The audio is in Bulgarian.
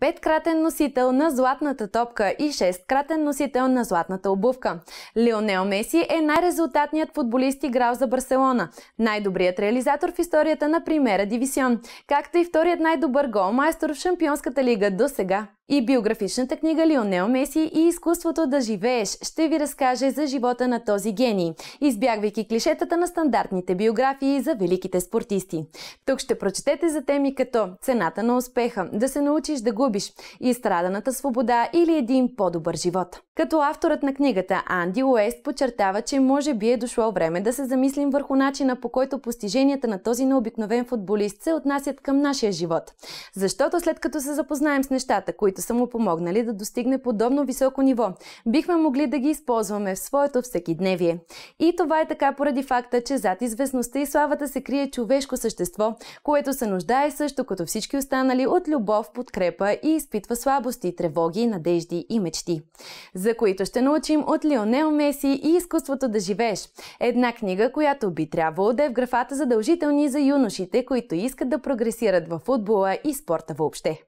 Петкратен носител на златната топка и шесткратен носител на златната обувка. Лионел Меси е най-резултатният футболист играл за Барселона, най-добрият реализатор в историята на Примера Дивисион, както и вторият най-добър голмайстор в Шампионската лига до сега. И биографичната книга Лионел Меси и изкуството да живееш ще ви разкаже за живота на този гений, избягвайки клишетата на стандартните биографии за великите спортисти. Тук ще прочетете за теми като цената на успеха, да се научиш да губиш, изстраданата свобода или един по-добър живот. Като авторът на книгата Анди Уест подчертава, че може би е дошло време да се замислим върху начина по който постиженията на този необикновен футболист се отнасят към нашия живот. Защото след като се запознаем с нещата, които които са му помогнали да достигне подобно високо ниво, бихме могли да ги използваме в своето всекидневие. И това е така поради факта, че зад известността и славата се крие човешко същество, което се нуждае също като всички останали от любов, подкрепа и изпитва слабости, тревоги, надежди и мечти. За които ще научим от Лионел Меси и изкуството да живееш. Една книга, която би трябвало да е в графата задължителни за юношите, които искат да прогресират във футбола и спорта въобще.